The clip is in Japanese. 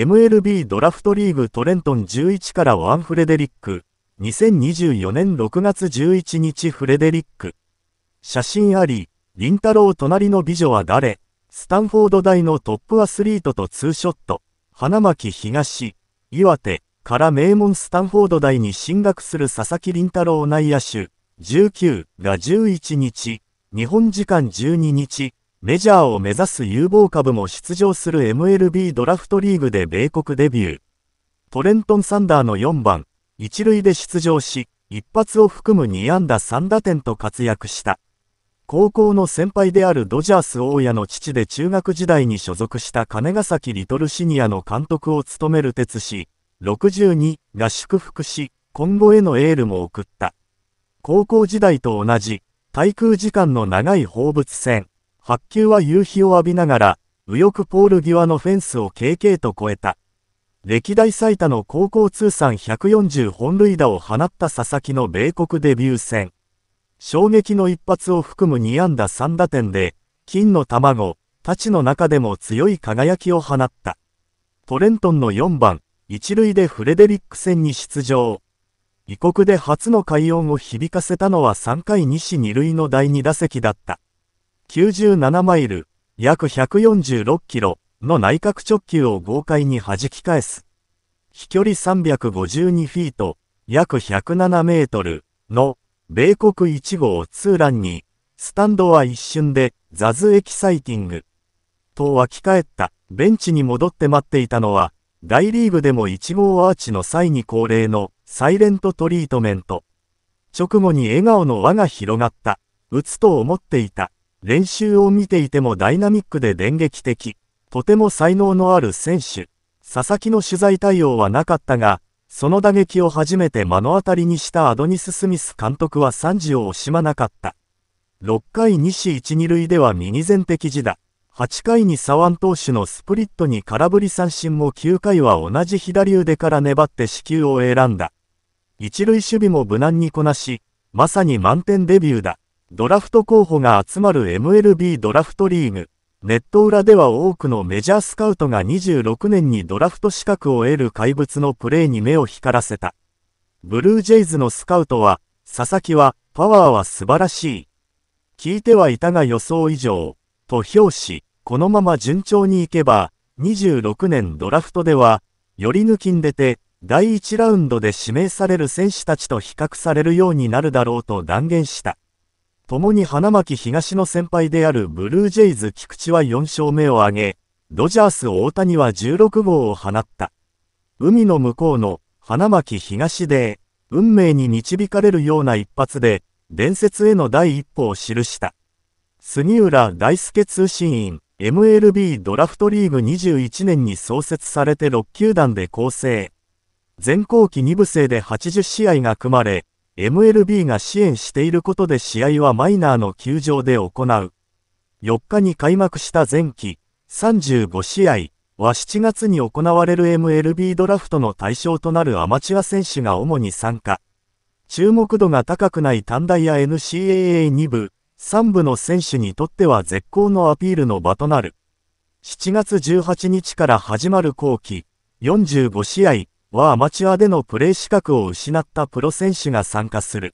MLB ドラフトリーグトレントン11からワン・フレデリック2024年6月11日フレデリック写真ありりんたろう隣の美女は誰スタンフォード大のトップアスリートとツーショット花巻東岩手から名門スタンフォード大に進学する佐々木麟太郎内野手19が11日日本時間12日メジャーを目指す有望株も出場する MLB ドラフトリーグで米国デビュー。トレントン・サンダーの4番、一塁で出場し、一発を含む2安打3打点と活躍した。高校の先輩であるドジャース大家の父で中学時代に所属した金ヶ崎リトルシニアの監督を務める哲氏、62が祝福し、今後へのエールも送った。高校時代と同じ、滞空時間の長い放物線、白球は夕日を浴びながら、右翼ポール際のフェンスを軽々と越えた。歴代最多の高校通算140本塁打を放った佐々木の米国デビュー戦。衝撃の一発を含む2安打3打点で、金の卵、たちの中でも強い輝きを放った。トレントンの4番、一塁でフレデリック戦に出場。異国で初の快音を響かせたのは3回西2塁の第2打席だった。97マイル、約146キロの内角直球を豪快に弾き返す。飛距離352フィート、約107メートルの米国1号ツーランに、スタンドは一瞬でザズエキサイティング。と湧き返った、ベンチに戻って待っていたのは、大リーグでも1号アーチの際に恒例のサイレントトリートメント。直後に笑顔の輪が広がった。打つと思っていた。練習を見ていてもダイナミックで電撃的、とても才能のある選手。佐々木の取材対応はなかったが、その打撃を初めて目の当たりにしたアドニス・スミス監督は惨事を惜しまなかった。6回西1、2塁ではミニ全的時だ。8回に左腕投手のスプリットに空振り三振も9回は同じ左腕から粘って死球を選んだ。一塁守備も無難にこなし、まさに満点デビューだ。ドラフト候補が集まる MLB ドラフトリーグ。ネット裏では多くのメジャースカウトが26年にドラフト資格を得る怪物のプレーに目を光らせた。ブルージェイズのスカウトは、佐々木は、パワーは素晴らしい。聞いてはいたが予想以上、と評し、このまま順調にいけば、26年ドラフトでは、より抜きんでて、第1ラウンドで指名される選手たちと比較されるようになるだろうと断言した。共に花巻東の先輩であるブルージェイズ菊池は4勝目を挙げ、ドジャース大谷は16号を放った。海の向こうの花巻東で、運命に導かれるような一発で、伝説への第一歩を記した。杉浦大輔通信員、MLB ドラフトリーグ21年に創設されて6球団で構成。全校期2部制で80試合が組まれ、MLB が支援していることで試合はマイナーの球場で行う。4日に開幕した前期35試合は7月に行われる MLB ドラフトの対象となるアマチュア選手が主に参加。注目度が高くない短大や NCAA2 部、3部の選手にとっては絶好のアピールの場となる。7月18日から始まる後期45試合はアマチュアでのプレー資格を失ったプロ選手が参加する。